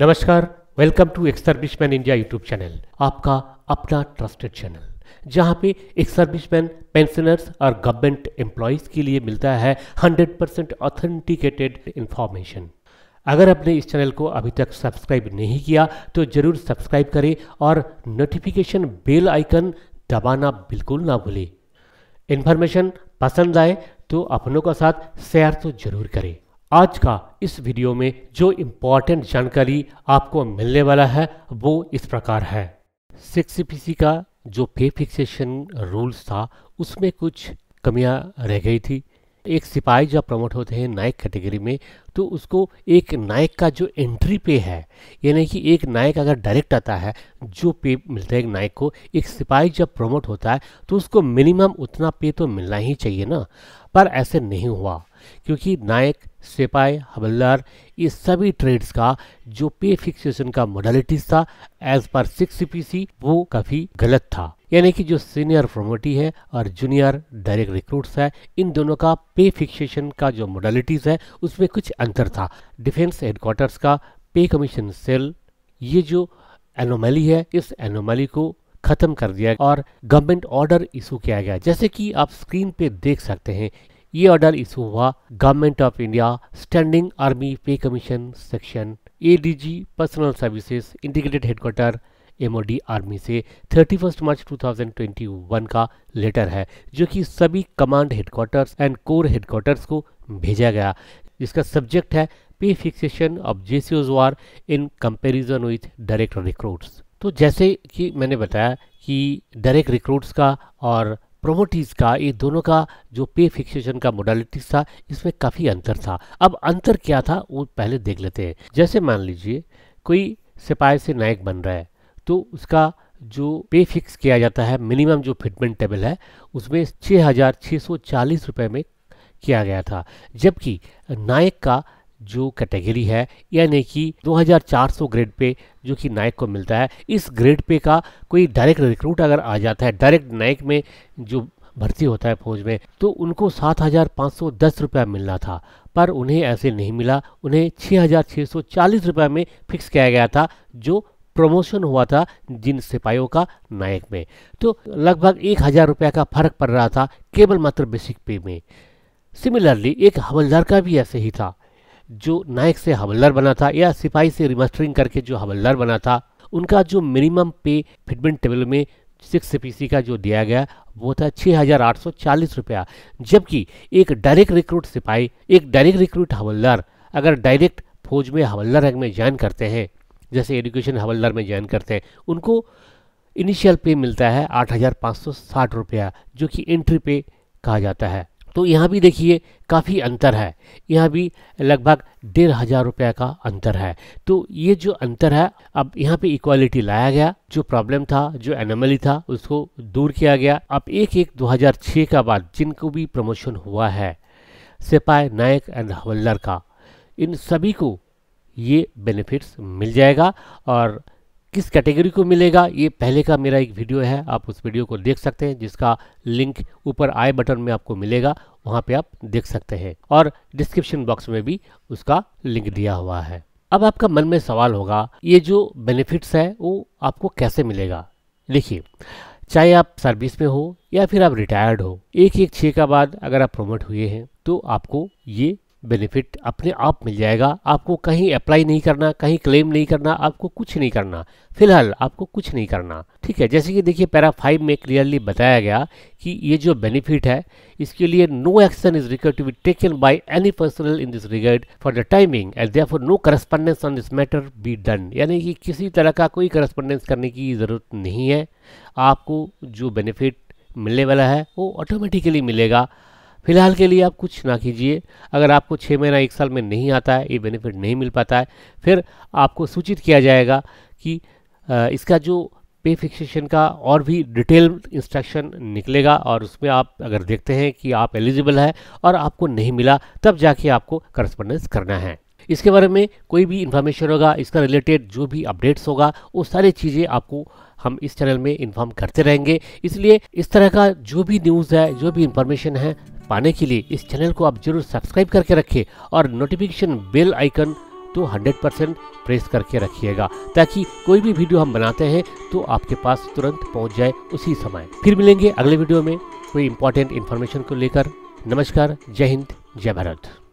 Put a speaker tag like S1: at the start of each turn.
S1: नमस्कार welcome to ex serviceman India YouTube channel आपका अपना ट्रस्टेड चैनल जहाँ पे एक सर्विसमैन पेंशनर्स और गवर्नमेंट एम्प्लॉयज़ के लिए मिलता है 100 परसेंट ऑथेंटिकेटेड इंफॉर्मेशन अगर आपने इस चैनल को अभी तक सब्सक्राइब नहीं किया तो ज़रूर सब्सक्राइब करें और नोटिफिकेशन बेल आइकन दबाना बिल्कुल ना भूलें इन्फॉर्मेशन पसंद आए तो अपनों का साथ शेयर तो जरूर करें आज का इस वीडियो में जो इम्पोर्टेंट जानकारी आपको मिलने वाला है वो इस प्रकार है सिक्स पीसी का जो पे फिक्सेशन रूल्स था उसमें कुछ कमियां रह गई थी एक सिपाही जब प्रमोट होते हैं नायक कैटेगरी में तो उसको एक नायक का जो एंट्री पे है यानी कि एक नायक अगर डायरेक्ट आता है जो पे मिलता है एक नायक को एक सिपाही जब प्रमोट होता है तो उसको मिनिमम उतना पे तो मिलना ही चाहिए ना पर ऐसे नहीं हुआ क्योंकि नायक सिपाही हवलदार ये सभी ट्रेड्स का जो पे फिक्सेशन का मोडलिटीज था एज पर सिक्स पीसी वो काफी गलत था यानी कि जो सीनियर प्रोमोटी है और जूनियर डायरेक्ट रिक्रूट्स है इन दोनों का पे फिक्सेशन का जो मोडलिटीज है उसमें कुछ अंतर था डिफेंस हेडक्वार्टर्स का पे कमीशन सेल ये जो एनोमली है इस एनोमली को खत्म कर दिया और गवर्नमेंट ऑर्डर इशू किया गया जैसे कि आप स्क्रीन पे देख सकते हैं ये ऑर्डर इशू हुआ government of India standing army pay commission section ADG personnel services integrated headquarter MOD army से 31 मार्च 2021 का लेटर है जो कि सभी command headquarters and corps headquarters को भेजा गया इसका सब्जेक्ट है पे फिक्सेशन ऑफ जेसीओज war in comparison with direct recruits तो जैसे कि मैंने बताया कि डायरेक्ट रिक्रूट्स का और प्रोमोटीज का ये दोनों का जो पे फिक्सेशन का मोडालिटीज था इसमें काफ़ी अंतर था अब अंतर क्या था वो पहले देख लेते हैं जैसे मान लीजिए कोई सिपाही से नायक बन रहा है तो उसका जो पे फिक्स किया जाता है मिनिमम जो फिटमेंट टेबल है उसमें छः हज़ार छः सौ चालीस रुपये में किया गया था जबकि नायक का जो कैटेगरी है यानी कि 2400 ग्रेड पे जो कि नायक को मिलता है इस ग्रेड पे का कोई डायरेक्ट रिक्रूट अगर आ जाता है डायरेक्ट नायक में जो भर्ती होता है फौज में तो उनको सात हज़ार पाँच सौ दस रुपया मिलना था पर उन्हें ऐसे नहीं मिला उन्हें छः हज़ार छः सौ चालीस रुपये में फिक्स किया गया था जो प्रमोशन हुआ था जिन सिपाहियों का नायक में तो लगभग एक हज़ार रुपये का फर्क पड़ रहा था केवल मात्र बेसिक पे में सिमिलरली एक हवलदार का भी ऐसे ही था जो नायक से हवलदार बना था या सिपाही से रिमास्टरिंग करके जो हवलदार बना था उनका जो मिनिमम पे फिटमेंट टेबल में सिक्स पीसी का जो दिया गया वो था छः हज़ार आठ सौ चालीस रुपया जबकि एक डायरेक्ट रिक्रूट सिपाही एक डायरेक्ट रिक्रूट हवलदार अगर डायरेक्ट फौज में हवलदार रैंक में ज्वाइन करते हैं जैसे एजुकेशन हवलदार में ज्वाइन करते हैं उनको इनिशियल पे मिलता है आठ हज़ार पाँच सौ साठ रुपया जो कि एंट्री पे कहा जाता है तो यहाँ भी देखिए काफ़ी अंतर है यहाँ भी लगभग डेढ़ हज़ार रुपये का अंतर है तो ये जो अंतर है अब यहाँ पे इक्वालिटी लाया गया जो प्रॉब्लम था जो एनमली था उसको दूर किया गया अब एक एक 2006 का बाद जिनको भी प्रमोशन हुआ है सिपाही नायक एंड हवलदार का इन सभी को ये बेनिफिट्स मिल जाएगा और किस कैटेगरी को मिलेगा ये पहले का मेरा एक वीडियो है आप उस वीडियो को देख सकते हैं जिसका लिंक ऊपर आई बटन में आपको मिलेगा वहाँ पे आप देख सकते हैं और डिस्क्रिप्शन बॉक्स में भी उसका लिंक दिया हुआ है अब आपका मन में सवाल होगा ये जो बेनिफिट्स है वो आपको कैसे मिलेगा देखिए चाहे आप सर्विस में हो या फिर आप रिटायर्ड हो एक एक छः का बाद अगर आप प्रोमोट हुए हैं तो आपको ये बेनिफिट अपने आप मिल जाएगा आपको कहीं अप्लाई नहीं करना कहीं क्लेम नहीं करना आपको कुछ नहीं करना फिलहाल आपको कुछ नहीं करना ठीक है जैसे कि देखिए पैरा फाइव में क्लियरली बताया गया कि ये जो बेनिफिट है इसके लिए no action is required to be taken by any personnel in this regard for the timing and therefore no correspondence on this matter be done यानी कि किसी तरह का कोई करस्पॉन्डेंस करने की ज़रूरत नहीं है आपको जो बेनिफिट मिलने वाला है वो ऑटोमेटिकली मिलेगा फिलहाल के लिए आप कुछ ना कीजिए अगर आपको छः महीना एक साल में नहीं आता है ये बेनिफिट नहीं मिल पाता है फिर आपको सूचित किया जाएगा कि इसका जो पे फिक्सेशन का और भी डिटेल इंस्ट्रक्शन निकलेगा और उसमें आप अगर देखते हैं कि आप एलिजिबल है और आपको नहीं मिला तब जाके आपको करस्पॉन्डेंस करना है इसके बारे में कोई भी इन्फॉर्मेशन होगा इसका रिलेटेड जो भी अपडेट्स होगा वो सारी चीज़ें आपको हम इस चैनल में इन्फॉर्म करते रहेंगे इसलिए इस तरह का जो भी न्यूज़ है जो भी इन्फॉर्मेशन है पाने के लिए इस चैनल को आप जरूर सब्सक्राइब करके रखें और नोटिफिकेशन बेल आइकन तो 100 परसेंट प्रेस करके रखिएगा ताकि कोई भी वीडियो हम बनाते हैं तो आपके पास तुरंत पहुंच जाए उसी समय फिर मिलेंगे अगले वीडियो में कोई इंपॉर्टेंट इन्फॉर्मेशन को लेकर नमस्कार जय हिंद जय भारत